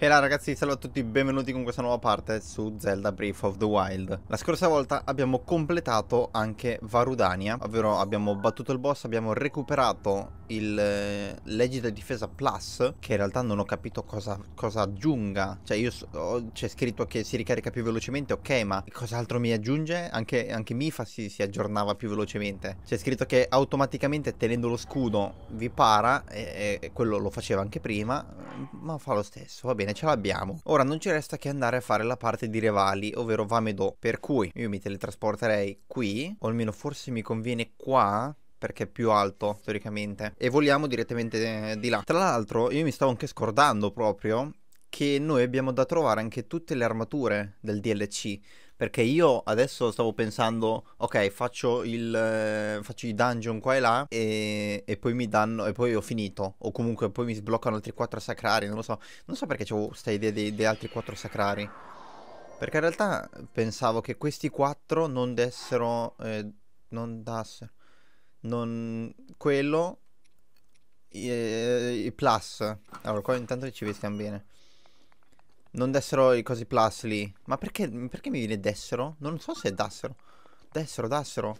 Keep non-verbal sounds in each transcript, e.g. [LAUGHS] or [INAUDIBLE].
E là ragazzi, salve a tutti, benvenuti con questa nuova parte su Zelda Brief of the Wild. La scorsa volta abbiamo completato anche Varudania, ovvero abbiamo battuto il boss, abbiamo recuperato il eh, Legida Difesa Plus, che in realtà non ho capito cosa, cosa aggiunga. Cioè io so, c'è scritto che si ricarica più velocemente, ok, ma cos'altro mi aggiunge? Anche, anche Mifa si, si, aggiornava più velocemente. C'è scritto che automaticamente tenendo lo scudo vi para, e, e quello lo faceva anche prima, ma fa lo stesso, va bene bene, ce l'abbiamo. Ora non ci resta che andare a fare la parte di rivali, ovvero Vamedo. Per cui io mi teletrasporterei qui, o almeno forse mi conviene qua perché è più alto teoricamente e voliamo direttamente eh, di là tra l'altro io mi stavo anche scordando proprio che noi abbiamo da trovare anche tutte le armature del DLC perché io adesso stavo pensando, ok, faccio, il, eh, faccio i dungeon qua e là e, e, poi mi danno, e poi ho finito. O comunque poi mi sbloccano altri 4 sacrari, non lo so. Non so perché avevo questa idea degli altri 4 sacrari. Perché in realtà pensavo che questi 4 non dessero... Eh, non dassero... Non... Quello... i, e eh, plus. Allora, qua intanto ci vestiamo bene. Non dessero i cosi plus lì. Ma perché, perché mi viene dessero? Non so se dassero. Dessero, dassero.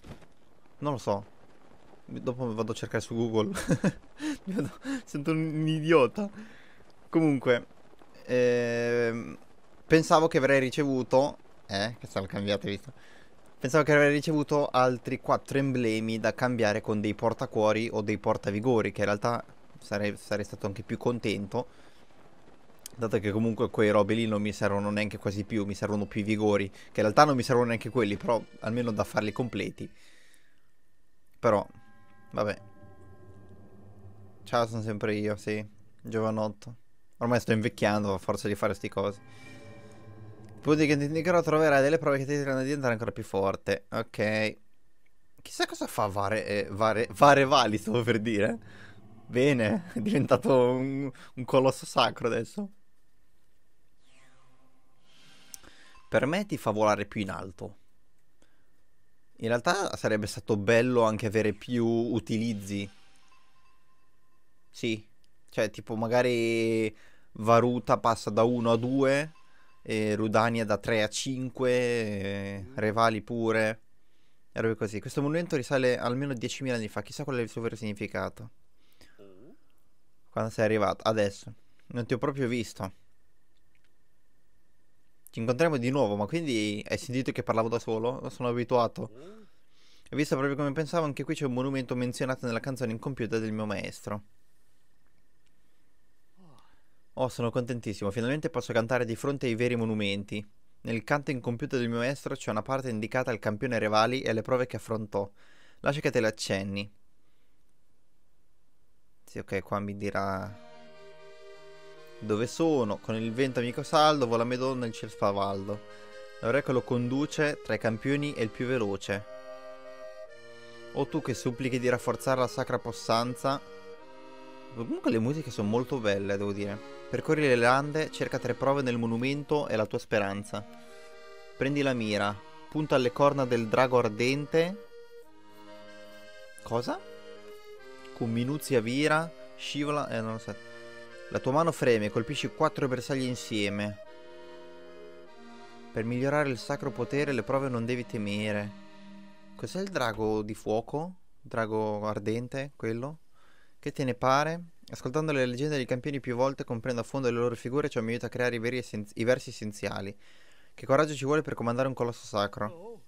Non lo so. Dopo vado a cercare su Google. [LAUGHS] Sento un idiota. Comunque. Eh, pensavo che avrei ricevuto... Eh, che sono cambiate, visto? Pensavo che avrei ricevuto altri quattro emblemi da cambiare con dei portacuori o dei portavigori, che in realtà sarei, sarei stato anche più contento dato che comunque quei robe lì non mi servono neanche quasi più, mi servono più i vigori, che in realtà non mi servono neanche quelli, però almeno da farli completi. Però, vabbè. Ciao, sono sempre io, sì, giovanotto. Ormai sto invecchiando a forza di fare sti cose. Punti che ti indicherò troverai delle prove che ti diranno di diventare ancora più forte. Ok. Chissà cosa fa Vare, eh, Vare, Vare Vali, stavo per dire. Bene, è diventato un, un colosso sacro adesso. per me ti fa volare più in alto. In realtà sarebbe stato bello anche avere più utilizzi. Sì, cioè tipo magari Varuta passa da 1 a 2, e Rudania da 3 a 5, Revali pure. Era così. Questo monumento risale almeno 10.000 anni fa, chissà qual è il suo vero significato. Quando sei arrivato? Adesso. Non ti ho proprio visto. Ci incontriamo di nuovo, ma quindi hai sentito che parlavo da solo? Sono abituato. E visto proprio come pensavo, anche qui c'è un monumento menzionato nella canzone incompiuta del mio maestro. Oh, sono contentissimo, finalmente posso cantare di fronte ai veri monumenti. Nel canto incompiuto del mio maestro c'è una parte indicata al campione Revali e alle prove che affrontò. Lascia che te le accenni. Sì, ok, qua mi dirà dove sono, con il vento amico saldo, vola Medonna il ciel spavaldo. L'orecchio lo conduce tra i campioni e il più veloce. O tu che supplichi di rafforzare la sacra possanza. Comunque le musiche sono molto belle, devo dire. Percorri le lande, cerca tre prove nel monumento e la tua speranza. Prendi la mira, punta alle corna del drago ardente. Cosa? Con minuzia vira, scivola... Eh, non lo so. La tua mano freme e colpisci quattro bersagli insieme. Per migliorare il sacro potere le prove non devi temere. Cos'è il drago di fuoco? Drago ardente, quello? Che te ne pare? Ascoltando le leggende dei campioni più volte comprendo a fondo le loro figure ciò mi aiuta a creare i, veri essenzi i versi essenziali. Che coraggio ci vuole per comandare un colosso sacro?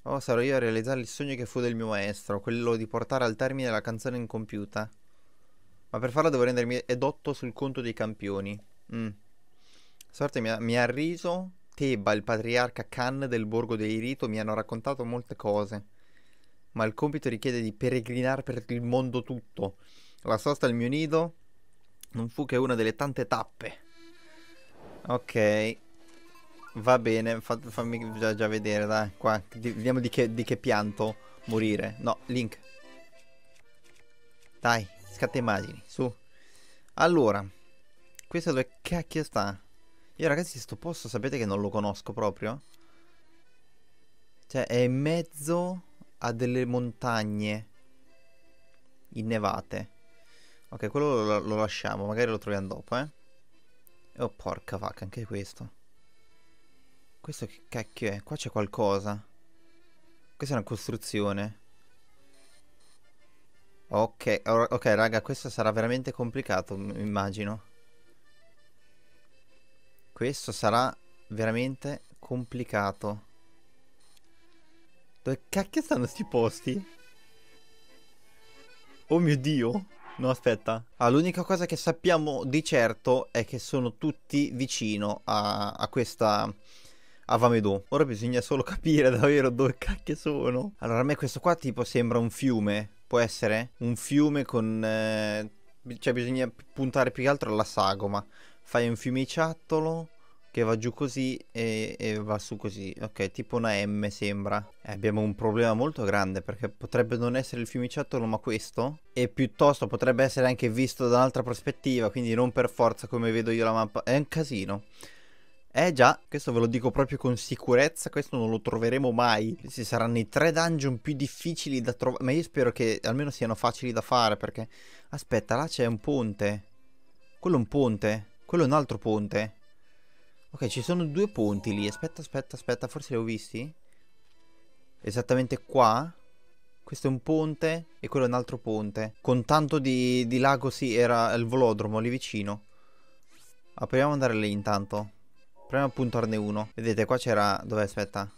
Oh, sarò io a realizzare il sogno che fu del mio maestro, quello di portare al termine la canzone incompiuta. Ma per farla devo rendermi edotto sul conto dei campioni. Mm. Sorte mi ha, mi ha riso. Teba, il patriarca Khan del borgo dei Rito, mi hanno raccontato molte cose. Ma il compito richiede di peregrinare per il mondo tutto. La sosta al mio nido non fu che una delle tante tappe. Ok. Va bene, fammi già, già, vedere, dai. Qua, vediamo di che, di che pianto morire. No, Link. Dai. Scatta immagini, su. Allora, questa dove cacchio sta? Io ragazzi sto posto sapete che non lo conosco proprio? Cioè è in mezzo a delle montagne innevate. Ok, quello lo, lo lasciamo, magari lo troviamo dopo, eh. Oh porca vacca, anche questo. Questo che cacchio è? Qua c'è qualcosa. Questa è una costruzione. Ok, ok raga, questo sarà veramente complicato, immagino. Questo sarà veramente complicato. Dove cacchio stanno sti posti? Oh mio dio! No, aspetta. Ah, l'unica cosa che sappiamo di certo è che sono tutti vicino a, a questa... a Vamedù. Ora bisogna solo capire davvero dove cacchio sono. Allora, a me questo qua tipo sembra un fiume può essere un fiume con... Eh, cioè bisogna puntare più che altro alla sagoma. Fai un fiumiciattolo che va giù così e, e, va su così. Ok, tipo una M sembra. Eh, abbiamo un problema molto grande perché potrebbe non essere il fiumiciattolo ma questo. E piuttosto potrebbe essere anche visto da un'altra prospettiva, quindi non per forza come vedo io la mappa. È un casino. Eh già, questo ve lo dico proprio con sicurezza, questo non lo troveremo mai. Questi saranno i tre dungeon più difficili da trovare, ma io spero che almeno siano facili da fare perché... Aspetta, là c'è un ponte. Quello è un ponte, quello è un altro ponte. Ok, ci sono due ponti lì, aspetta, aspetta, aspetta, forse li ho visti? Esattamente qua? Questo è un ponte e quello è un altro ponte. Con tanto di, di lago sì, era il volodromo lì vicino. Ah, proviamo ad andare lì intanto. Proviamo a puntarne uno. Vedete, qua c'era... Dov'è? Aspetta.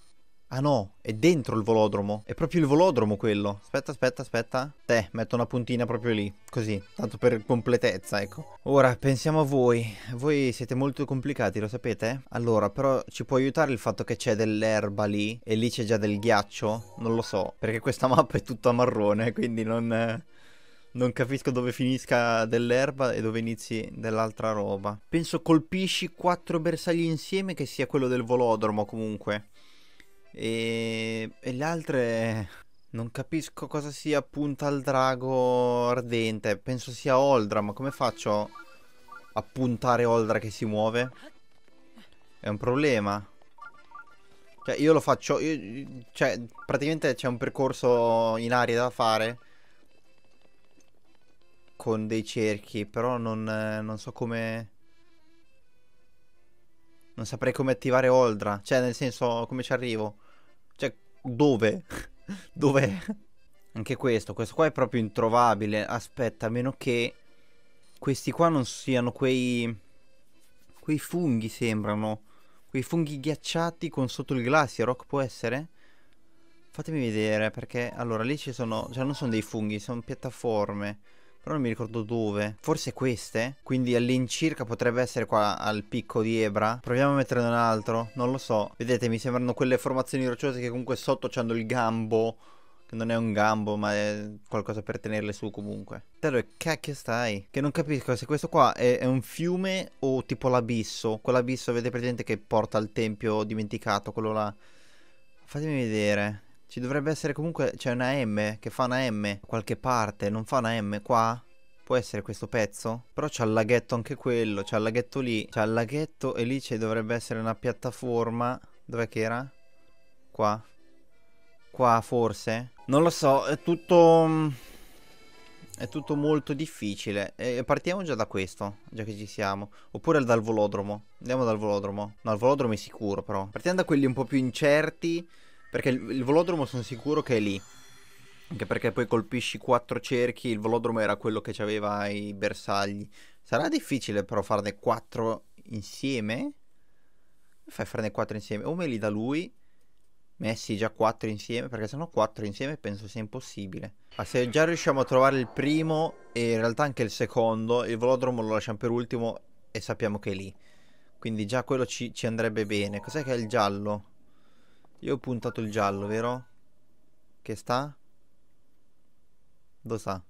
Ah no, è dentro il volodromo. È proprio il volodromo quello. Aspetta, aspetta, aspetta. Te, metto una puntina proprio lì. Così, tanto per completezza, ecco. Ora, pensiamo a voi. Voi siete molto complicati, lo sapete? Allora, però ci può aiutare il fatto che c'è dell'erba lì. E lì c'è già del ghiaccio? Non lo so. Perché questa mappa è tutta marrone, quindi non non capisco dove finisca dell'erba e dove inizi dell'altra roba. Penso colpisci quattro bersagli insieme che sia quello del volodromo comunque. E, e le altre... Non capisco cosa sia punta al drago ardente. Penso sia Oldra, ma come faccio a puntare Oldra che si muove? È un problema. Cioè, io lo faccio... Io, cioè, praticamente c'è un percorso in aria da fare con dei cerchi, però non, eh, non so come... Non saprei come attivare Oldra. Cioè, nel senso, come ci arrivo? Cioè, dove? [LAUGHS] Dov'è? Anche questo. Questo qua è proprio introvabile. Aspetta, a meno che... Questi qua non siano quei... Quei funghi sembrano. Quei funghi ghiacciati con sotto il glaciarock, può essere? Fatemi vedere, perché... Allora, lì ci sono... Cioè, non sono dei funghi, sono piattaforme. Però non mi ricordo dove. Forse queste? Quindi all'incirca potrebbe essere qua al picco di Ebra. Proviamo a metterne un altro. Non lo so. Vedete, mi sembrano quelle formazioni rocciose che comunque sotto c'hanno il gambo. Che non è un gambo, ma è qualcosa per tenerle su comunque. Te dove cacchio stai? Che non capisco se questo qua è, è un fiume o tipo l'abisso. Quell'abisso, avete presente che porta al tempio dimenticato, quello là. Fatemi vedere. Ci dovrebbe essere comunque... C'è una M che fa una M qualche parte, non fa una M qua? Può essere questo pezzo? Però c'ha il laghetto anche quello, c'ha il laghetto lì, c'ha il laghetto e lì ci dovrebbe essere una piattaforma. Dov'è che era? Qua. Qua forse? Non lo so, è tutto... Mm, è tutto molto difficile. E partiamo già da questo, già che ci siamo. Oppure dal volodromo. Andiamo dal volodromo. No, il volodromo è sicuro però. Partiamo da quelli un po' più incerti. Perché il, il velodromo sono sicuro che è lì. Anche perché poi colpisci quattro cerchi, il volodromo era quello che aveva i bersagli. Sarà difficile però farne quattro insieme? Fai farne quattro insieme? O me li da lui, messi già quattro insieme, perché se no quattro insieme penso sia impossibile. Ma ah, se già riusciamo a trovare il primo e in realtà anche il secondo, il volodromo lo lasciamo per ultimo e sappiamo che è lì. Quindi già quello ci, ci andrebbe bene. Cos'è che è il giallo? Io ho puntato il giallo, vero? Che sta? Dove sta?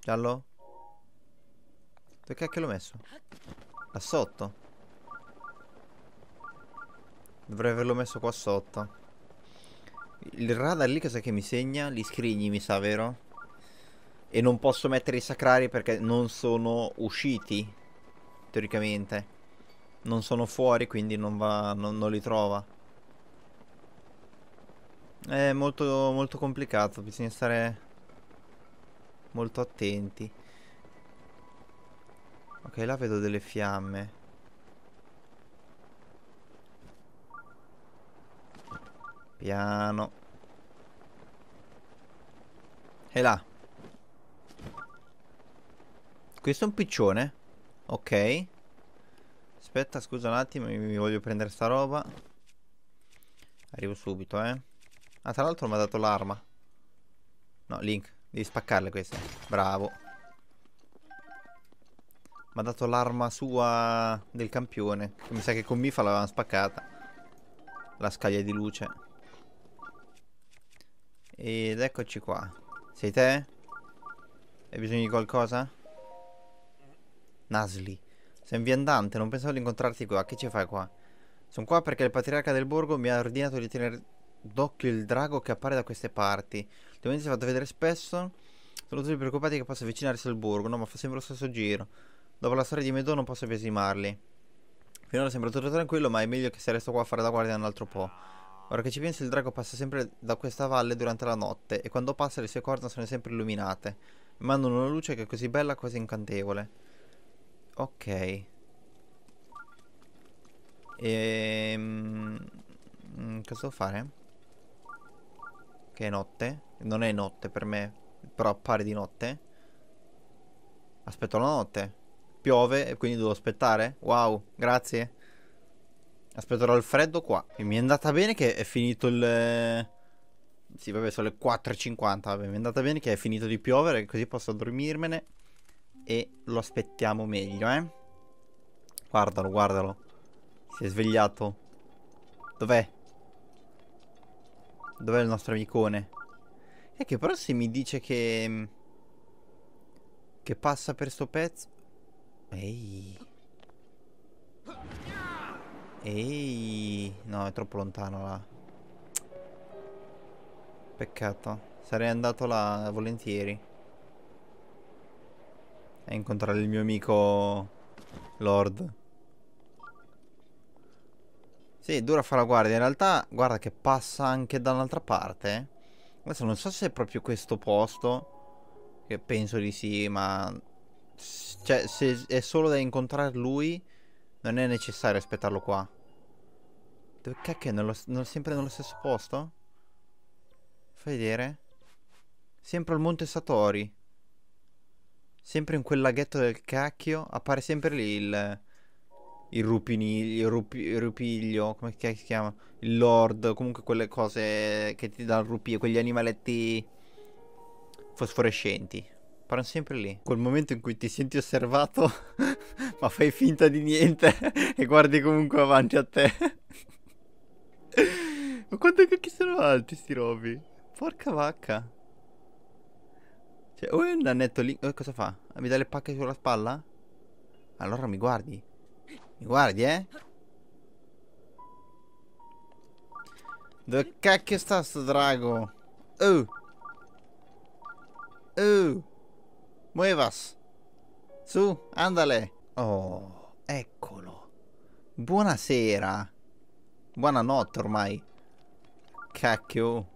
Giallo? Dove cacchio l'ho messo? Là sotto? Dovrei averlo messo qua sotto. Il radar lì cos'è che mi segna? Gli scrigni mi sa, vero? E non posso mettere i sacrari perché non sono usciti, teoricamente. Non sono fuori, quindi non, va, non, non li trova. È molto, molto complicato, bisogna stare molto attenti. Ok, là vedo delle fiamme. Piano. E là. Questo è un piccione? Ok. Aspetta, scusa un attimo, mi voglio prendere sta roba. Arrivo subito, eh. Ah, tra l'altro mi ha dato l'arma. No, Link, devi spaccarle queste. Bravo. Mi ha dato l'arma sua del campione. Che mi sa che con Mifa l'avevamo spaccata. La scaglia di luce. Ed eccoci qua. Sei te? Hai bisogno di qualcosa? Nasli. Sei un viandante, non pensavo di incontrarti qua. Che ci fai qua? Sono qua perché il patriarca del borgo mi ha ordinato di tenere... D'occhio il drago che appare da queste parti. Ultimamente si è fatto vedere spesso. Sono tutti preoccupati che possa avvicinarsi al borgo. No, ma fa sempre lo stesso giro. Dopo la storia di Medo non posso pesimarli. Finora sembra tutto tranquillo, ma è meglio che se resto qua a fare da guardia un altro po'. Ora che ci penso, il drago passa sempre da questa valle durante la notte, e quando passa le sue corna sono sempre illuminate. Mandano una luce che è così bella quasi incantevole. Ok. Ehm... Mm, Cosa devo fare? Che è notte. Non è notte per me, però appare di notte. Aspetto la notte. Piove e quindi devo aspettare? Wow, grazie. Aspetterò il freddo qua. E mi è andata bene che è finito il... Eh, sì, vabbè, sono le 4.50. Vabbè, mi è andata bene che è finito di piovere, così posso dormirmene. E lo aspettiamo meglio, eh. Guardalo, guardalo. Si è svegliato. Dov'è? Dov'è il nostro amicone? E eh, che però se mi dice che... Mm, che passa per sto pezzo... Ehi... Ehi... No, è troppo lontano là. Peccato. Sarei andato là volentieri. A incontrare il mio amico... Lord. Sì, dura fa la guardia. In realtà, guarda che passa anche da un'altra parte. Adesso non so se è proprio questo posto. Che penso di sì, ma... Cioè, se è solo da incontrare lui, non è necessario aspettarlo qua. Dove cacchio è? Nello, non, sempre nello stesso posto? Fai vedere. Sempre al Monte Satori. Sempre in quel laghetto del cacchio. Appare sempre lì il il, rupini, il rupi, rupiglio, come si chiama? Il lord, comunque quelle cose che ti dà il rupiglio, quegli animaletti fosforescenti. Parano sempre lì. Quel momento in cui ti senti osservato, [LAUGHS] ma fai finta di niente [LAUGHS] e guardi comunque avanti a te. [LAUGHS] ma quanto che sono alti sti robi? Porca vacca. Cioè, o oh, è un dannetto lì. Oh, cosa fa? Mi dà le pacche sulla spalla? Allora mi guardi. Mi guardi, eh? Dove cacchio sta sto drago? Oh! Oh! Muevas! Su, andale! Oh, eccolo! Buonasera! Buonanotte ormai! Cacchio!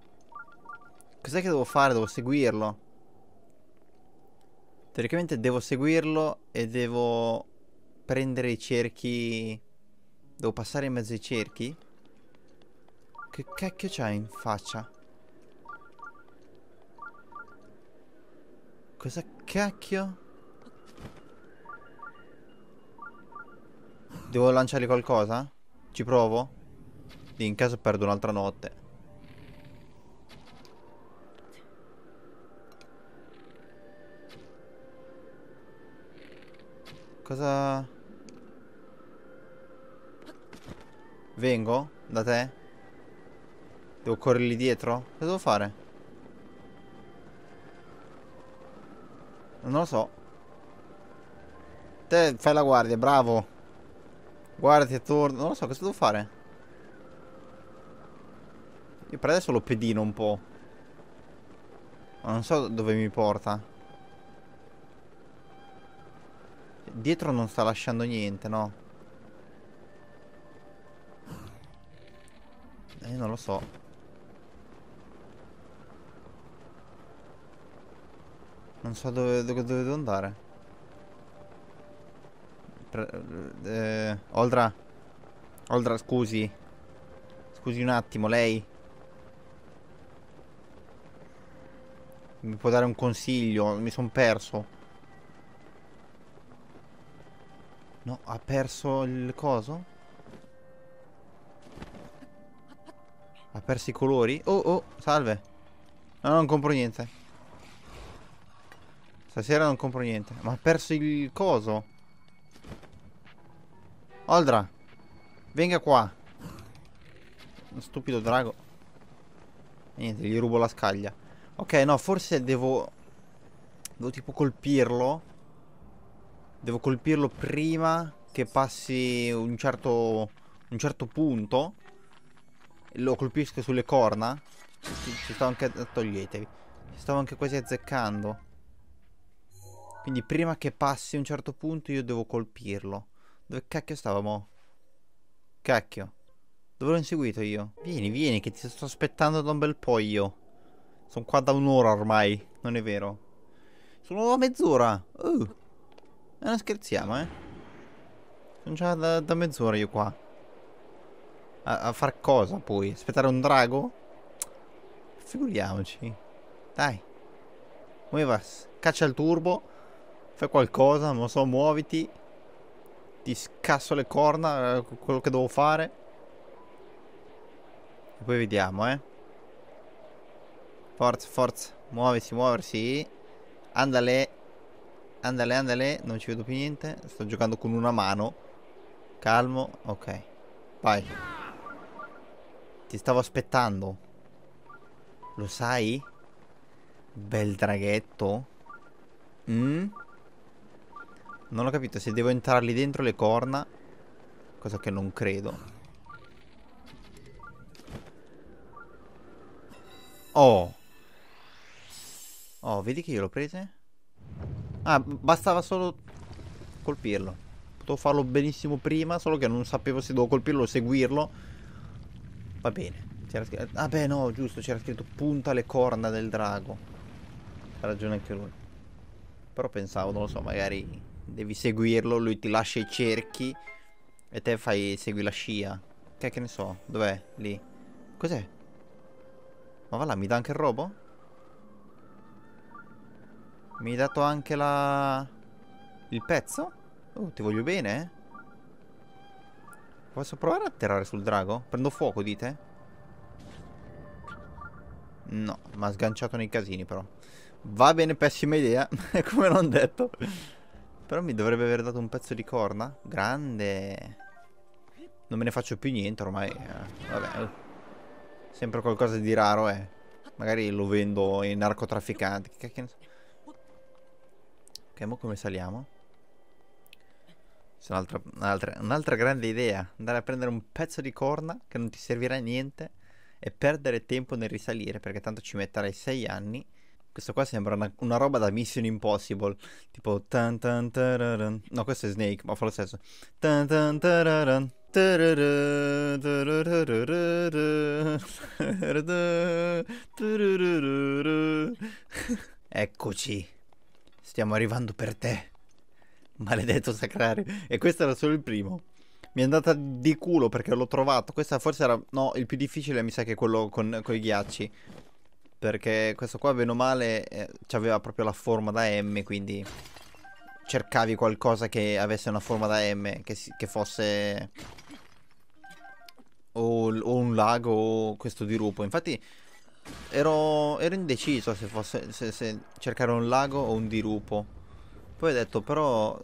Cos'è che devo fare? Devo seguirlo? Teoricamente devo seguirlo e devo prendere i cerchi... Devo passare in mezzo ai cerchi? Che cacchio c'ha in faccia? Cosa cacchio? Devo lanciargli qualcosa? Ci provo? in caso perdo un'altra notte. Cosa... Vengo? Da te? Devo correre lì dietro? Cosa devo fare? Non lo so Te fai la guardia, bravo Guardati attorno Non lo so, cosa devo fare? Io per adesso lo pedino un po' Ma non so dove mi porta Dietro non sta lasciando niente, no? Eh, non lo so. Non so dove, dove, dove devo andare. Pre eh, Oldra. Oldra, scusi. Scusi un attimo, lei. Mi può dare un consiglio? Mi sono perso. No, ha perso il coso? Ha perso i colori? Oh, oh, salve. No, non compro niente. Stasera non compro niente. Ma ha perso il coso? Oldra, venga qua. Stupido drago. Niente, gli rubo la scaglia. Ok, no, forse devo... Devo tipo colpirlo Devo colpirlo prima che passi un certo, un certo punto. Lo colpisco sulle corna. Ci, ci stavo anche... Eh, toglietevi. Ci stavo anche quasi azzeccando. Quindi prima che passi un certo punto io devo colpirlo. Dove cacchio stavamo? Cacchio. Dove l'ho inseguito io? Vieni, vieni, che ti sto aspettando da un bel po' io. Sono qua da un'ora ormai, non è vero? Sono da mezz'ora. Uh. E eh, non scherziamo, eh. Sono già da, da mezz'ora io qua. A, a, far cosa poi? Aspettare un drago? Figuriamoci. Dai. Muevas. Caccia il turbo. Fai qualcosa, non so, muoviti. Ti scasso le corna, eh, quello che devo fare. E poi vediamo, eh. Forza, forza. Muoversi, muoversi. Andale. Andale, andale, non ci vedo più niente. Sto giocando con una mano. Calmo, ok. Vai. Ti stavo aspettando. Lo sai? Bel draghetto. Mm? Non ho capito se devo entrare lì dentro le corna. Cosa che non credo. Oh. Oh, vedi che io l'ho prese? Ah, bastava solo colpirlo. Potevo farlo benissimo prima, solo che non sapevo se dovevo colpirlo o seguirlo. Va bene. C'era Ah beh, no, giusto, c'era scritto punta le corna del drago. Ha ragione anche lui. Però pensavo, non lo so, magari devi seguirlo, lui ti lascia i cerchi e te fai segui la scia. Che, che ne so, dov'è? Lì. Cos'è? Ma va là, mi dà anche il robo? Mi hai dato anche la... Il pezzo? Oh, ti voglio bene. Eh. Posso provare a atterrare sul drago? Prendo fuoco, dite? No, mi ha sganciato nei casini però. Va bene, pessima idea, [LAUGHS] come non detto. Però mi dovrebbe aver dato un pezzo di corna. Grande. Non me ne faccio più niente ormai. Eh. vabbè. Oh. Sempre qualcosa di raro, eh. Magari lo vendo ai narcotrafficanti. Che cacchio ne so. Ok, ma come saliamo? C'è un'altra, un'altra, un'altra grande idea. Andare a prendere un pezzo di corna che non ti servirà a niente e perdere tempo nel risalire perché tanto ci metterai 6 anni. Questo qua sembra una, una, roba da Mission Impossible. Tipo tan tan tararan. No, questo è Snake, ma fa lo stesso. Tan tan tararan. [LAUGHS] Eccoci. Stiamo arrivando per te. Maledetto sacrario. E questo era solo il primo. Mi è andata di culo perché l'ho trovato. Questa forse era... No, il più difficile mi sa che è quello con, con i ghiacci. Perché questo qua, bene o male, eh, aveva proprio la forma da M, quindi... Cercavi qualcosa che avesse una forma da M, che, si, che fosse... O, o un lago o questo dirupo. Infatti Ero, ero indeciso se, fosse, se, se cercare un lago o un dirupo. Poi ho detto però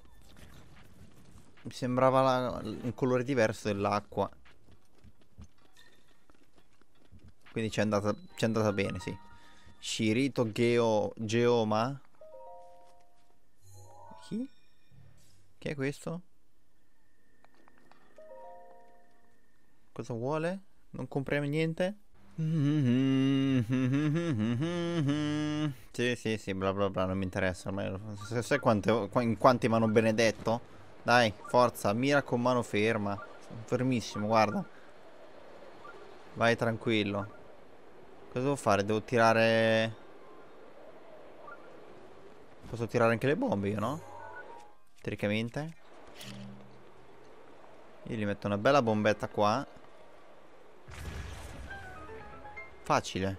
mi sembrava la, un colore diverso dell'acqua. Quindi ci è andata, andata, bene, sì. Shirito Geo, Geoma. Chi? Chi è questo? Cosa vuole? Non compriamo niente? [LAUGHS] Sì, sì, sì, bla bla bla, non mi interessa ormai. Sai, quante, in quanti mi hanno benedetto? Dai, forza, mira con mano ferma. Sono Fermissimo, guarda. Vai tranquillo. Cosa devo fare? Devo tirare... Posso tirare anche le bombe io, no? Teoricamente. Io gli metto una bella bombetta qua. Facile.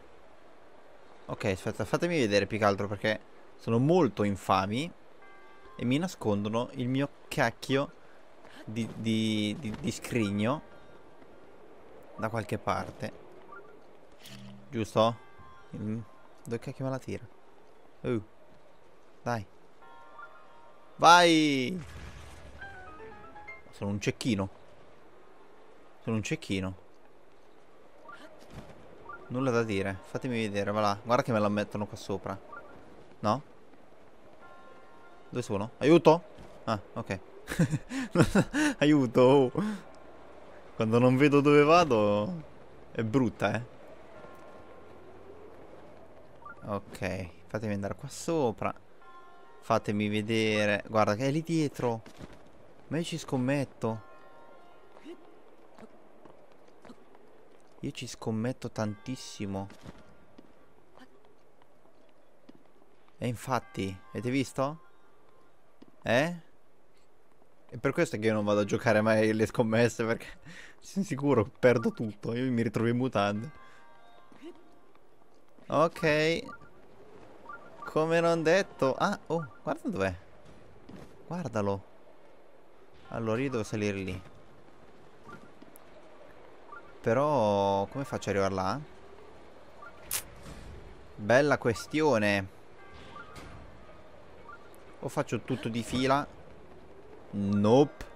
Ok, aspetta, fatemi vedere più che altro perché sono molto infami e mi nascondono il mio cacchio di, di, di, di scrigno da qualche parte. Giusto? Dove cacchio me la tira? Uh. Dai. Vai! Sono un cecchino. Sono un cecchino. Nulla da dire. Fatemi vedere, va là. Guarda che me la mettono qua sopra. No? Dove sono? Aiuto? Ah, ok. [LAUGHS] Aiuto! Quando non vedo dove vado... È brutta, eh. Ok. Fatemi andare qua sopra. Fatemi vedere. Guarda che è lì dietro. Ma io ci scommetto. Io ci scommetto tantissimo. E infatti, avete visto? Eh? E per questo che io non vado a giocare mai le scommesse perché sono [LAUGHS] sicuro perdo tutto. Io mi ritrovo in mutande. Ok. Come non detto. Ah, oh, guarda dov'è. Guardalo. Allora io devo salire lì. Però come faccio ad arrivare là? Bella questione. O faccio tutto di fila? Nope.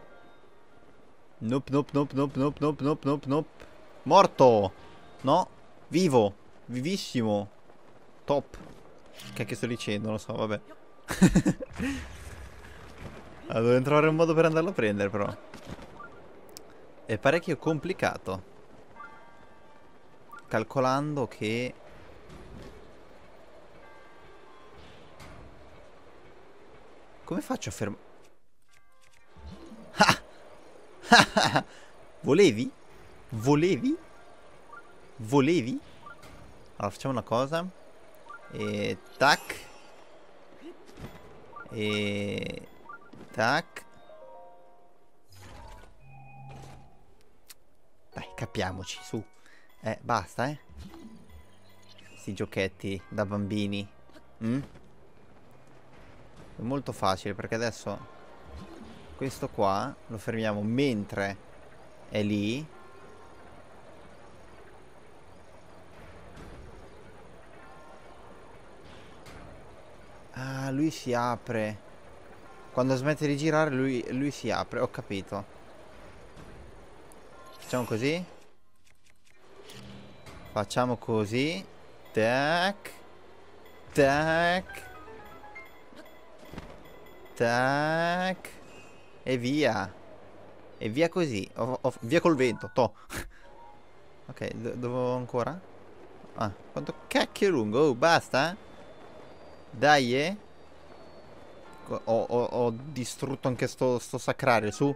Nope, nope, nope, nope, nope, nope, nope, nope, nope. Morto! No? Vivo! Vivissimo! Top! Che, che sto dicendo? Non lo so, vabbè. [LAUGHS] allora, devo trovare un modo per andarlo a prendere, però. È parecchio complicato calcolando che Come faccio a fermare? [LAUGHS] Volevi? Volevi? Volevi? Allora facciamo una cosa E tac E tac Dai capiamoci su eh, basta, eh. Questi giochetti da bambini. Mm? È molto facile perché adesso questo qua lo fermiamo mentre è lì. Ah, lui si apre. Quando smette di girare lui, lui si apre, ho capito. Facciamo così. Facciamo così. Tac. Tac. Tac. E via. E via così. O, o, via col vento. To. [LAUGHS] ok, do dovevo ancora? Ah, quanto cacchio è lungo? Oh, basta? Dai, eh? Ho, ho, ho, distrutto anche sto, sto sacrario, su.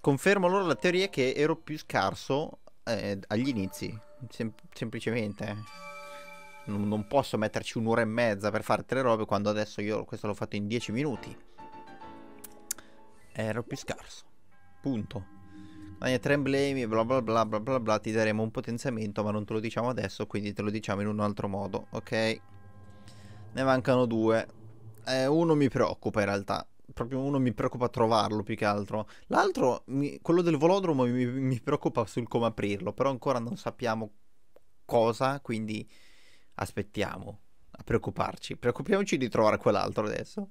Confermo allora la teoria che ero più scarso eh, agli inizi, sem- semplicemente. Non, non posso metterci un'ora e mezza per fare tre robe quando adesso io questo l'ho fatto in dieci minuti. Ero più scarso. Punto. Guadagna tre emblemi, bla bla bla bla bla bla, ti daremo un potenziamento, ma non te lo diciamo adesso, quindi te lo diciamo in un altro modo, ok? Ne mancano due. Eh, uno mi preoccupa in realtà proprio uno mi preoccupa trovarlo più che altro. L'altro, mi, quello del volodromo, mi, mi, preoccupa sul come aprirlo, però ancora non sappiamo cosa, quindi aspettiamo a preoccuparci. Preoccupiamoci di trovare quell'altro adesso.